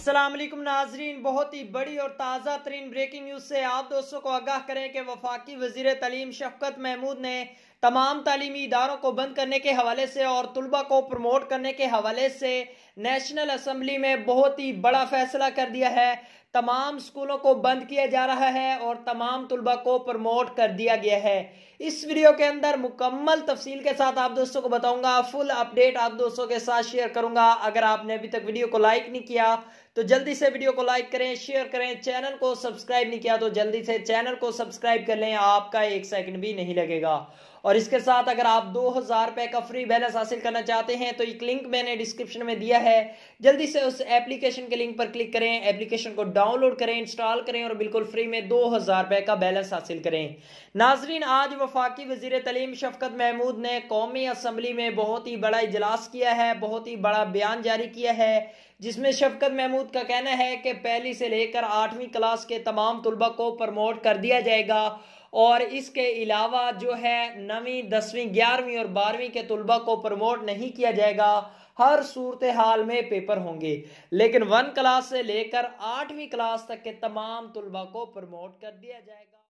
असलम नाजरीन बहुत ही बड़ी और ताज़ा तरीन ब्रेकिंग न्यूज़ से आप दोस्तों को आगाह करें कि वफाकी वजीर तलीम शफकत महमूद ने तमाम तलीमी इदारों को बंद करने के हवाले से और तलबा को प्रमोट करने के हवाले से नेशनल असम्बली में बहुत ही बड़ा फैसला कर दिया है तमाम स्कूलों को बंद किया जा रहा है और तमाम तलबा को प्रमोट कर दिया गया है इस वीडियो के अंदर मुकम्मल तफसील के साथ आप दोस्तों को बताऊंगा फुल अपडेट आप दोस्तों के साथ शेयर करूंगा अगर आपने अभी तक वीडियो को लाइक नहीं किया तो जल्दी से वीडियो को लाइक करें शेयर करें चैनल को सब्सक्राइब नहीं किया तो जल्दी से चैनल को सब्सक्राइब कर लें आपका एक सेकंड भी नहीं लगेगा और इसके साथ अगर आप दो हज़ार रुपए का फ्री बैलेंस हासिल करना चाहते हैं तो एक लिंक मैंने डिस्क्रिप्शन में दिया है जल्दी से उस एप्लीकेशन के लिंक पर क्लिक करें एप्लीकेशन को डाउनलोड करें इंस्टॉल करें और बिल्कुल फ्री में दो हज़ार रुपए का बैलेंस हासिल करें नाजरीन आज वफाकी वजीर तलीम शफकत महमूद ने कौमी असम्बली में बहुत ही बड़ा इजलास किया है बहुत ही बड़ा बयान जारी किया है जिसमें शफकत महमूद का कहना है कि पहली से लेकर आठवीं क्लास के तमाम तलबा को प्रमोट कर दिया जाएगा और इसके अलावा जो है नवीं दसवीं ग्यारहवीं और बारहवीं के तलबा को प्रमोट नहीं किया जाएगा हर सूरत हाल में पेपर होंगे लेकिन वन क्लास से लेकर आठवीं क्लास तक के तमाम तलबा को प्रमोट कर दिया जाएगा